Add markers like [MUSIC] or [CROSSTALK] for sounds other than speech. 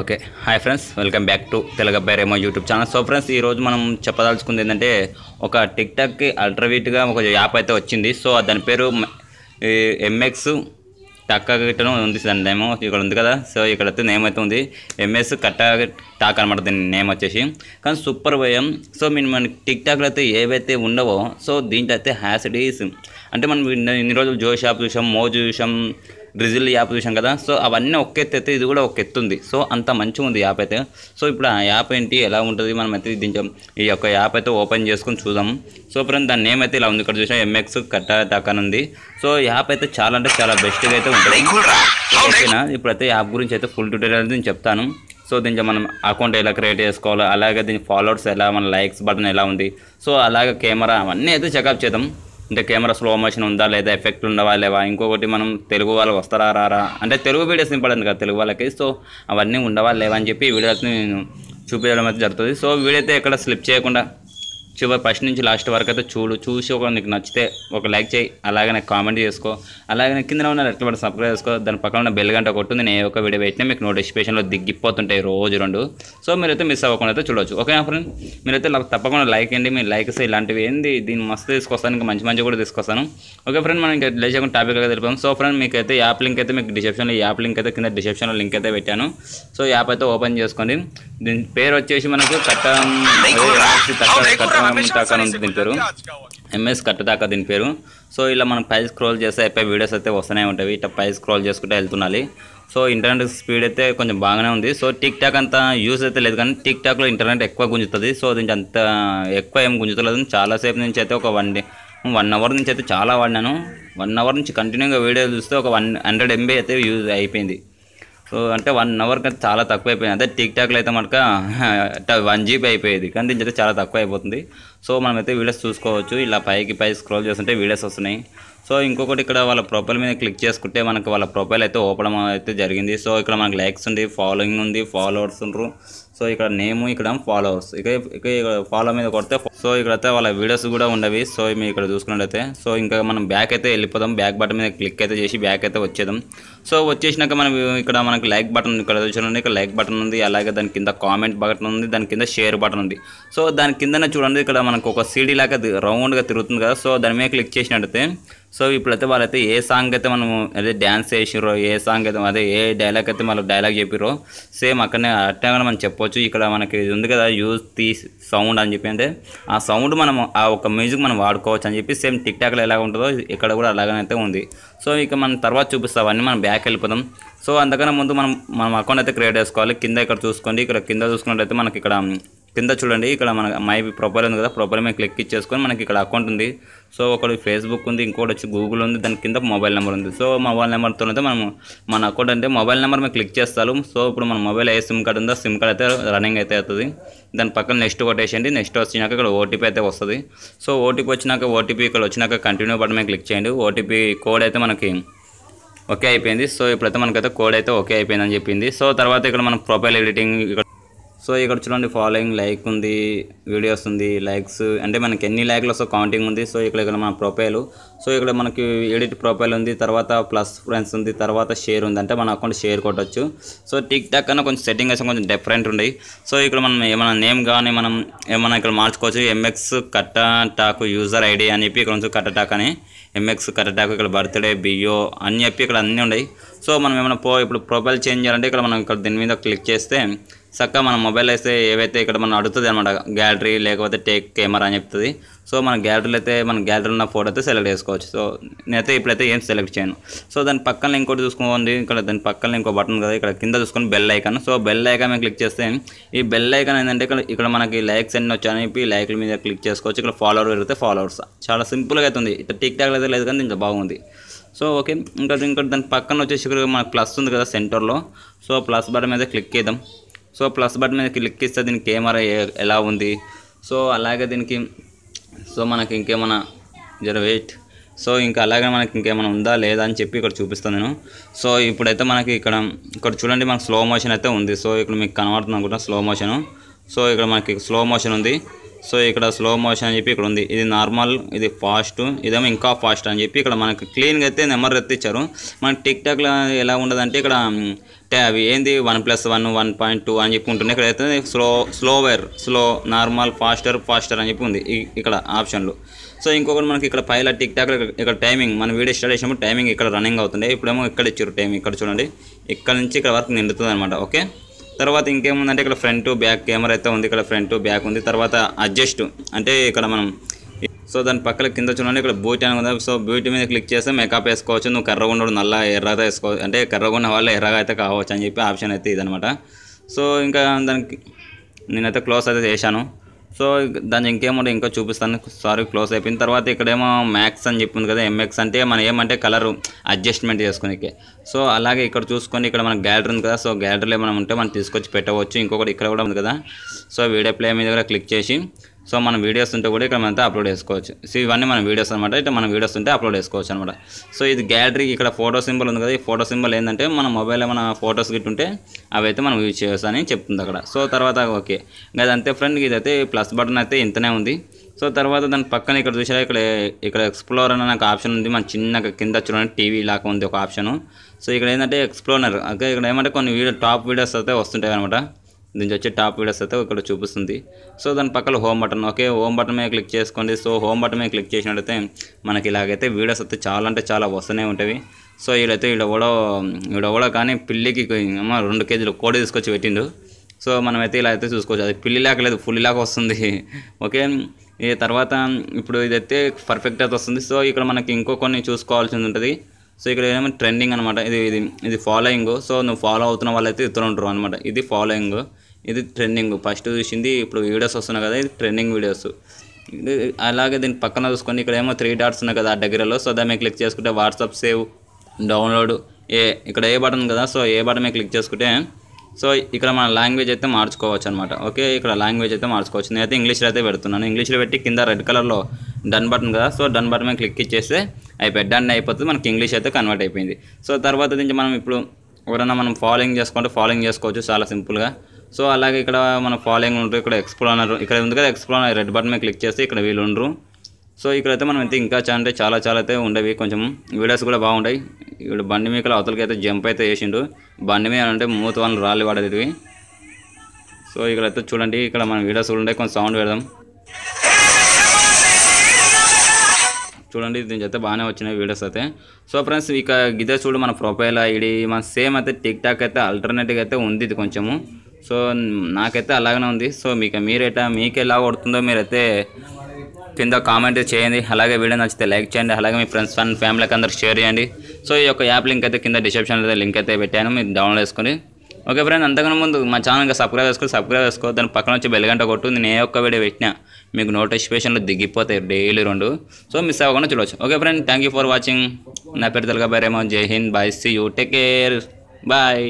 okay hi friends welcome back to తెలగబ్బాయి రేమో YouTube channel so friends ఈరోజు మనం చెప్పదలుచుకుంది ఏంటంటే ఒక టిక్ టాక్కి అల్ట్రావీట్గా ఒక యాప్ అయితే వచ్చింది సో దాని పేరు ఎంఎక్స్ టక్క గిట్టడం ఉంది దాని నేమ్ ఇక్కడ ఉంది కదా సో ఇక్కడ అయితే నేమ్ అయితే ఉంది ఎంఎస్ కట్ట టాక్ అనమాట దీని నేమ్ వచ్చేసి కానీ సూపర్ వయం సో మీరు మన టిక్ టాక్లో అయితే ఏవైతే ఉండవో సో దీంట్లో అయితే హ్యాసిడీస్ అంటే మనం ఇన్ని రోజులు జో షాప్ చూసాం మోజు చూసాం డ్రిజిల్ యాప్ చూసాం కదా సో అవన్నీ ఒక ఎత్తు అయితే ఇది కూడా ఒక ఎత్తు ఉంది సో అంత మంచిగా ఉంది యాప్ అయితే సో ఇప్పుడు ఆ యాప్ ఏంటి ఎలా ఉంటుంది మనం అయితే దించాం ఈ యొక్క యాప్ అయితే ఓపెన్ చేసుకుని చూద్దాం సో ఇప్పుడు దాని నేమ్ అయితే ఇలా ఉంది ఇక్కడ చూసాం ఎంఎక్స్ కట్ట టాకన్ ఉంది సో యాప్ అయితే చాలా అంటే చాలా బెస్ట్గా అయితే ఉంటుంది ఓకేనా ఇప్పుడైతే యాప్ గురించి అయితే ఫుల్ డీటెయిల్ నేను చెప్తాను సో దీనికి మనం అకౌంట్ ఎలా క్రియేట్ చేసుకోవాలో అలాగే దీని ఫాలోవర్స్ ఎలా మన లైక్స్ బటన్ ఎలా ఉంది సో అలాగే కెమెరా అవన్నీ అయితే చెకప్ చేద్దాం అంటే కెమెరా స్లో మోషన్ ఉందా లేదా ఎఫెక్ట్ ఉండవా లేవా ఇంకొకటి మనం తెలుగు వాళ్ళు వస్తారా రారా అంటే తెలుగు వీడియోస్ ఇంపార్టెంట్ కదా తెలుగు వాళ్ళకి సో అవన్నీ ఉండవా లేవా అని చెప్పి వీడియోస్ని నేను చూపించడం అయితే జరుగుతుంది సో వీడియో అయితే ఎక్కడ స్లిప్ చేయకుండా చివరి ఫస్ట్ నుంచి లాస్ట్ వరకు అయితే చూడు చూసి ఒక నీకు నచ్చితే ఒక లైక్ చేయి అలాగే కామెంట్ చేసుకో అలాగే కింద ఉన్న రెట్ల బట్టి సబ్స్క్రైబ్ చేసుకో దాని పక్కన ఉన్న బెల్ గంట కొట్టు నేను ఏ ఒక్క వీడియో పెట్టినా మీకు నోటిఫికేషన్లో దిగ్గిపోతుంటాయి రోజు రెండు సో మీరైతే మిస్ అవ్వకుండా అయితే ఓకే నా ఫ్రెండ్ మీరైతే తప్పకుండా లైక్ అండి మీ లైక్స్ ఇలాంటివి ఏంది దీన్ని మస్తు తీసుకొస్తాను ఇంకా మంచి మంచి కూడా తీసుకొస్తాను ఓకే ఫ్రెండ్ మనం ఇంకా టాపిక్ అయితే తెలిపాము సో ఫ్రెండ్ మీకు అయితే యాప్ లింక్ అయితే మీకు డిస్క్రిప్షన్లో యాప్ లింక్ అయితే కింద డిస్క్రిప్షన్లో లింక్ అయితే పెట్టాను సో యాప్ అయితే ఓపెన్ చేసుకోండి దీని పేరు వచ్చేసి మనకు కట్టం కట్టం దాకా ఉంటుంది దీని పేరు ఎంఎస్ కట్ దీని పేరు సో ఇలా మనం పై స్క్రోల్ చేస్తే అయిపోయి వీడియోస్ అయితే వస్తూనే ఉంటాయి ఇట్లా పై స్క్రోల్ చేసుకుంటే వెళ్తున్నాయి సో ఇంటర్నెట్ స్పీడ్ అయితే కొంచెం బాగానే ఉంది సో టిక్ టాక్ అంత యూస్ అయితే లేదు కానీ టిక్ టాక్లో ఇంటర్నెట్ ఎక్కువ గుంజుతుంది సో దీనికి అంత ఎక్కువ ఏం గుంజుతలేదు చాలాసేపు నుంచి అయితే ఒక వన్ డే వన్ అవర్ నుంచి అయితే చాలా వాడినాను వన్ అవర్ నుంచి కంటిన్యూగా వీడియో చూస్తే ఒక వన్ హండ్రెడ్ ఎంబీ అయితే యూజ్ అయిపోయింది సో అంటే వన్ అవర్ కంటే చాలా తక్కువ అయిపోయింది అంటే టిక్ టాక్లో అయితే మనక వన్ జీబీ అయిపోయేది కానీ దీని చాలా తక్కువ అయిపోతుంది సో మనమైతే వీడియోస్ చూసుకోవచ్చు ఇలా పైకి పై స్క్రోల్ చేస్తుంటే వీడియోస్ వస్తున్నాయి సో ఇంకొకటి ఇక్కడ వాళ్ళ ప్రొఫైల్ మీద క్లిక్ చేసుకుంటే మనకు వాళ్ళ ప్రొఫైల్ అయితే ఓపెన్ అయితే జరిగింది సో ఇక్కడ మనకు లైక్స్ ఉంది ఫాలోయింగ్ ఉంది ఫాలోవర్స్ ఉన్నారు సో ఇక్కడ నేమ్ ఇక్కడ ఫాలోవర్స్ ఇక ఇక్కడ ఫాలో మీద కొడితే సో ఇక్కడ అయితే వాళ్ళ వీడియోస్ కూడా ఉండవి సో మీరు ఇక్కడ చూసుకున్నట్టయితే సో ఇంకా మనం బ్యాక్ అయితే వెళ్ళిపోదాం బ్యాక్ బటన్ మీద క్లిక్ అయితే చేసి బ్యాక్ అయితే వచ్చేదాం సో వచ్చేసినాక మనం ఇక్కడ మనకి లైక్ బటన్ ఇక్కడ చూడండి ఇక్కడ లైక్ బటన్ ఉంది అలాగే దాని కింద కామెంట్ బటన్ ఉంది దాని కింద షేర్ బటన్ ఉంది సో దాని కిందనే చూడండి ఇక్కడ మనకు ఒక సీడీ లాగా రౌండ్గా తిరుగుతుంది కదా సో దాని మీద క్లిక్ చేసినట్టయితే సో ఇప్పుడైతే వాళ్ళైతే ఏ సాంగ్ అయితే మనం అదే డ్యాన్స్ చేసిరో ఏ సాంగ్ అయితే అదే ఏ డైలాగ్ అయితే మనకు డైలాగ్ చెప్పిరో సేమ్ అక్కడనే అట్లా మనం చెప్పొచ్చు ఇక్కడ మనకి ఇది ఉంది కదా యూజ్ తీ సౌండ్ అని చెప్పి అంటే ఆ సౌండ్ మనం ఆ ఒక మ్యూజిక్ మనం వాడుకోవచ్చు అని చెప్పి సేమ్ టిక్ టాక్లో ఎలా ఉంటుందో ఇక్కడ కూడా అలాగనైతే ఉంది సో ఇక మనం తర్వాత చూపిస్తాం అవన్నీ మనం బ్యాక్ వెళ్ళిపోదాం సో అందుకనే ముందు మనం మనం అకౌంట్ అయితే క్రియేట్ చేసుకోవాలి కింద ఇక్కడ చూసుకోండి ఇక్కడ కింద చూసుకున్నట్లయితే మనకి ఇక్కడ కింద చూడండి ఇక్కడ మన మై ప్రొఫైల్ ఉంది కదా ప్రొఫైల్ మీద క్లిక్ ఇచ్చేసుకొని మనకి ఇక్కడ అకౌంట్ ఉంది సో ఒకటి ఫేస్బుక్ ఉంది ఇంకోటి వచ్చి గూగుల్ ఉంది దాని కింద మొబైల్ నెంబర్ ఉంది సో మొబైల్ నెంబర్తో అయితే మనం మన అకౌంట్ అంటే మొబైల్ నెంబర్ మీద క్లిక్ చేస్తాము సో ఇప్పుడు మన మొబైల్ ఏ సిమ్ కార్డ్ ఉందో సిమ్ కార్డ్ అయితే రన్నింగ్ అయితే అవుతుంది దాని పక్కన నెక్స్ట్ కొట్టేసేయండి నెక్స్ట్ వచ్చినాక ఇక్కడ ఓటీపీ అయితే వస్తుంది సో ఓటీపీ వచ్చినాక ఓటీపీ ఇక్కడ వచ్చినాక కంటిన్యూ బటన్ మీద క్లిక్ చేయండి ఓటీపీ కోడ్ అయితే మనకి ఓకే అయిపోయింది సో ఇప్పుడైతే మనకైతే కోడ్ అయితే ఓకే అయిపోయిందని చెప్పింది సో తర్వాత ఇక్కడ మనం ప్రొఫైల్ ఎడిటింగ్ ఇక్కడ సో ఇక్కడ చూడండి ఫాలోయింగ్ లైక్ ఉంది వీడియోస్ ఉంది లైక్స్ అంటే మనకి ఎన్ని లైక్లు వస్తో కౌంటింగ్ ఉంది సో ఇక్కడ ఇక్కడ మన ప్రొఫైల్ సో ఇక్కడ మనకి ఎడిట్ ప్రొఫైల్ ఉంది తర్వాత ప్లస్ ఫ్రెండ్స్ ఉంది తర్వాత షేర్ ఉంది అంటే మన అకౌంట్ షేర్ కొట్టచ్చు సో టిక్ టాక్ కన్నా కొంచెం సెట్టింగ్ అయితే కొంచెం డిఫరెంట్ ఉంది సో ఇక్కడ మనం ఏమైనా నేమ్ కానీ మనం ఏమైనా ఇక్కడ మార్చుకోవచ్చు ఎంఎక్స్ కట్ట టాక్ యూజర్ ఐడి అని చెప్పి ఇక్కడ నుంచి కట్ట టాక్ అని ఎంఎక్స్ కట్ట టాక్ ఇక్కడ బర్త్డే బియో అని చెప్పి ఇక్కడ అన్నీ ఉన్నాయి సో మనం ఏమైనా పో ఇప్పుడు ప్రొఫైల్ చేంజ్ చేయాలంటే ఇక్కడ మనం ఇక్కడ దీని మీద క్లిక్ చేస్తే చక్కగా మన మొబైల్ అయితే ఏవైతే ఇక్కడ మనం అడుగుతుంది అనమాట గ్యాలరీ లేకపోతే టేక్ కెమెరా అని చెప్తుంది సో మన గ్యాలరీలో అయితే మన గ్యాలరీ ఉన్న ఫోటో అయితే సెలెక్ట్ చేసుకోవచ్చు సో నేనైతే ఇప్పుడైతే ఏం సెలెక్ట్ చేయను సో దాని పక్కన ఇంకోటి చూసుకోండి ఇక్కడ దాని పక్కన ఇంకో బటన్ కదా ఇక్కడ కింద చూసుకొని bell icon so bell icon మేము క్లిక్ చేస్తే ఈ బెల్ ఐకాన్ ఏంటంటే ఇక్కడ ఇక్కడ మనకి లైక్స్ అన్ని వచ్చాయని చెప్పి లైక్ల మీద క్లిక్ చేసుకోవచ్చు ఇక్కడ ఫాలోవర్ పెరిగితే ఫాలోవర్స్ చాలా సింపుల్గా ఉంది ఇక్కడ టిక్ టాక్ అయితే లేదు కానీ ఇంకా బాగుంది సో ఓకే ఇంకా ఇంకా దాని పక్కన వచ్చేసి ఇక్కడ మనకు ప్లస్ ఉంది కదా సెంటర్లో సో ప్లస్ బటన్ మీద క్లిక్ చేద్దాం సో ప్లస్ బటన్ మీద క్లిక్ ఇస్తే దీని కెమెరా ఎలా ఉంది సో అలాగే దీనికి సో మనకి ఇంకేమైనా జర వెయిట్ సో ఇంకా అలాగే మనకి ఇంకేమైనా ఉందా లేదా అని చెప్పి ఇక్కడ చూపిస్తాను నేను సో ఇప్పుడైతే మనకి ఇక్కడ ఇక్కడ చూడండి మనకు స్లో మోషన్ అయితే ఉంది సో ఇక్కడ మీకు కనబడుతుంది అనుకుంటున్నాను స్లో మోషను సో ఇక్కడ మనకి స్లో మోషన్ ఉంది సో ఇక్కడ స్లో మోషన్ అని చెప్పి ఇక్కడ ఉంది ఇది నార్మల్ ఇది ఫాస్ట్ ఇదేమో ఇంకా ఫాస్ట్ అని చెప్పి ఇక్కడ మనకి క్లీన్గా అయితే నెంబర్ ఎత్తిచ్చారు మన టిక్ టాక్లో ఎలా ఉండదంటే ఇక్కడ ట్యాబ్ అవి ఏంది one plus one one point two అని చెప్పి ఇక్కడ ఇక్కడైతే slow slow where slow normal faster faster అని చెప్పి ఉంది ఇక్కడ ఆప్షన్లు సో ఇంకొకటి మనకి ఇక్కడ పైల టిక్ టాక్ ఇక్కడ టైమింగ్ మన వీడియో స్టార్ట్ చేసినప్పుడు టైమింగ్ ఇక్కడ రన్నింగ్ అవుతుండే ఇప్పుడేమో ఇక్కడ ఇచ్చారు టైం ఇక్కడ చూడండి ఇక్కడ నుంచి ఇక్కడ వరకు నిండుతుంది అనమాట ఓకే తర్వాత ఇంకేముందంటే ఇక్కడ ఫ్రంట్ బ్యాక్ కెమెరా అయితే ఉంది ఇక్కడ ఫ్రంట్ బ్యాక్ ఉంది తర్వాత అడ్జస్ట్ అంటే ఇక్కడ మనం సో దాని పక్కన కింద చూడండి ఇక్కడ బూట్ అని ఉంది సో బూట్ మీద క్లిక్ చేస్తే మేకప్ వేసుకోవచ్చు నువ్వు కర్ర ఉండడు నల్ల ఎర్రగా వేసుకోవచ్చు అంటే కర్రగా ఉన్న వాళ్ళు ఎర్రగా అయితే కావచ్చు అని చెప్పి ఆప్షన్ అయితే ఇదనమాట సో ఇంకా దానికి నేనైతే క్లోజ్ అయితే చేశాను సో దాన్ని ఇంకేమంటే ఇంకా చూపిస్తాను సారీ క్లోజ్ అయిపోయిన తర్వాత ఇక్కడేమో మ్యాక్స్ అని చెప్పింది కదా ఎంఎక్స్ అంటే మనం ఏమంటే కలర్ అడ్జస్ట్మెంట్ చేసుకునేకి సో అలాగే ఇక్కడ చూసుకొని ఇక్కడ మన గ్యాలరీ ఉంది కదా సో గ్యాలరీలో ఏమైనా ఉంటే మనం తీసుకొచ్చి పెట్టవచ్చు ఇంకొకటి ఇక్కడ కూడా ఉంది కదా సో వీడియో ప్లే మీద కూడా క్లిక్ చేసి సో మనం వీడియోస్ ఉంటే కూడా ఇక్కడ మనతో అప్లోడ్ చేసుకోవచ్చు సో ఇవన్నీ మన వీడియోస్ అనమాట ఇట్లా మన వీడియోస్ ఉంటే అప్లోడ్ చేసుకోవచ్చు అనమాట సో ఇది గ్యాలరీ ఇక్కడ ఫోటో సింబల్ ఉంది కదా ఈ ఫోటో సింబల్ ఏంటంటే మన మొబైల్లో మన ఫోటోస్ ఉంటే అవైతే మనం యూజ్ చేయొచ్చు అని చెప్తుంది అక్కడ సో తర్వాత ఓకే అది అంతే ఫ్రెండ్ ఇదైతే ప్లస్ బటన్ అయితే ఇంతనే ఉంది సో తర్వాత దాని పక్కన ఇక్కడ చూసారా ఇక్కడ ఇక్కడ ఎక్స్ప్లోర్ అని నాకు ఆప్షన్ ఉంది మన చిన్న కింద చూడండి టీవీ లాగా ఉంది ఒక ఆప్షను సో ఇక్కడ ఏంటంటే ఎక్స్ప్లోనర్ అదే ఇక్కడ ఏమంటే కొన్ని వీడియో టాప్ వీడియోస్ అయితే వస్తుంటాయి అనమాట దీని వచ్చి టాప్ వీడియోస్ అయితే ఇక్కడ చూపిస్తుంది సో దాని పక్కన home button okay home button మీద క్లిక్ చేసుకోండి సో హోమ్ బటన్ మీద క్లిక్ చేసినట్టయితే మనకి ఇలాగైతే వీడియోస్ అయితే చాలా అంటే చాలా వస్తూనే ఉంటాయి సో వీళ్ళైతే వీడవడో కూడా కూడా కానీ పిల్లికి రెండు కేజీలు కోడి తీసుకొచ్చి పెట్టిండు సో మనమైతే ఇలా అయితే చూసుకోవచ్చు అది పిల్లి లేక లేదు ఫుల్ లాగా వస్తుంది [LAUGHS] ఓకే ఈ తర్వాత ఇప్పుడు ఇదైతే పర్ఫెక్ట్ అయితే వస్తుంది సో ఇక్కడ మనకి ఇంకో కొన్ని చూసుకోవాల్సింది ఉంటుంది సో ఇక్కడ ఏమైనా ట్రెండింగ్ అనమాట ఇది ఇది ఇది ఫాలోయింగ్ సో నువ్వు ఫాలో అవుతున్న వాళ్ళు అయితే ఇతరులు ఉంటారు అనమాట ఇది ఫాలోయింగ్ ఇది ట్రెండింగ్ ఫస్ట్ చూసింది ఇప్పుడు వీడియోస్ వస్తున్నాయి కదా ఇది ట్రెండింగ్ వీడియోస్ అలాగే దీని పక్కన చూసుకొని ఇక్కడ ఏమో త్రీ డాట్స్ ఉన్నాయి కదా ఆ దగ్గరలో సో దాన్ని క్లిక్ చేసుకుంటే వాట్సాప్ సేవ్ డౌన్లోడ్ ఏ ఇక్కడ ఏ బటన్ కదా సో ఏ బటన్ క్లిక్ చేసుకుంటే సో ఇక్కడ మన లాంగ్వేజ్ అయితే మార్చుకోవచ్చు అనమాట ఓకే ఇక్కడ లాంగ్వేజ్ అయితే మార్చుకోవచ్చు నేనైతే ఇంగ్లీష్లో అయితే పెడుతున్నాను ఇంగ్లీష్లో పెట్టి కింద రెడ్ కలర్లో డన్ బటన్ కదా సో డన్ బటన్ మీద క్లిక్ ఇచ్చేస్తే అయిపోయి డన్ అయిపోతుంది మనకి ఇంగ్లీష్ అయితే కన్వర్ట్ అయిపోయింది సో తర్వాత నుంచి మనం ఇప్పుడు ఎవరైనా మనం ఫాలోయింగ్ చేసుకుంటే ఫాలోయింగ్ చేసుకోవచ్చు చాలా సింపుల్గా సో అలాగే ఇక్కడ మన ఫాలోయింగ్ ఉంటారు ఇక్కడ ఎక్స్ప్లోనర్ ఇక్కడ ఉంది కదా ఎక్స్ప్లోనర్ రెడ్ బటన్ మీద క్లిక్ చేస్తే ఇక్కడ వీళ్ళు ఉండరు సో ఇక్కడైతే మనం అయితే ఇంకా అంటే చాలా చాలా అయితే ఉండేవి కొంచెం వీడియోస్ కూడా బాగుంటాయి ఇక్కడ బండి మీద అవతలకి అయితే జంప్ అయితే వేసిండు బండి మీద అంటే మూత వాళ్ళు రాళ్ళు వాడేది సో ఇక్కడైతే చూడండి ఇక్కడ మన వీడియోస్ కూడా ఉంటాయి కొంచెం సౌండ్ పెడదాం చూడండి దీని అయితే బాగానే వచ్చినాయి వీడియోస్ అయితే సో ఫ్రెండ్స్ ఇక గిదే చూడు మన ప్రొఫైల్ ఐడి మన సేమ్ అయితే టిక్ టాక్ అయితే ఆల్టర్నేటివ్ అయితే ఉంది ఇది కొంచెము సో నాకైతే అలాగనే ఉంది సో మీకు మీరేట మీకు ఎలా కొడుతుందో మీరైతే కింద కామెంట్ చేయండి అలాగే వీడియో నచ్చితే లైక్ చేయండి అలాగే మీ ఫ్రెండ్స్ అండ్ ఫ్యామిలీకి అందరు షేర్ చేయండి సో ఈ యొక్క యాప్ లింక్ అయితే కింద డిస్క్రిప్షన్లో లింక్ అయితే పెట్టాను మీరు డౌన్లోడ్ చేసుకొని ఓకే ఫ్రెండ్ అంతకన్నా ముందు మా ఇంకా సబ్స్క్రైబ్ చేసుకో సబ్స్క్రైబ్ చేసుకో దాని పక్కన వచ్చి బెల్గంట కొట్టు నేను ఏ ఒక్క వీడియో పెట్టినా మీకు నోటిఫికేషన్లు దిగిపోతాయి డైలీ రెండు సో మిస్ అవ్వకుండా చూడవచ్చు okay friend thank for watching నా పేరు తెలుగు బైరేమో జై హింద్ bye see you take care bye